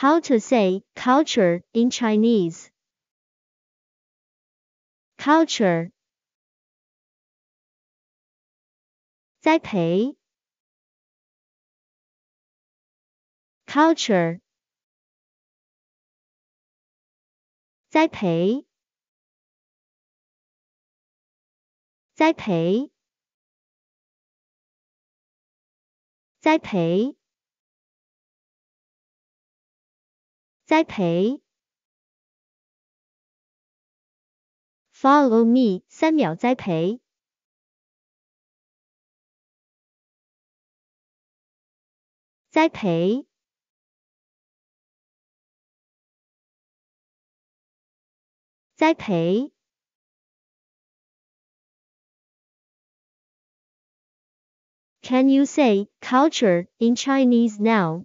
How to say culture in Chinese. Culture. 栽培 culture 栽培栽培栽培栽培。Follow me，三秒栽培。栽培。栽培。Can you say culture in Chinese now?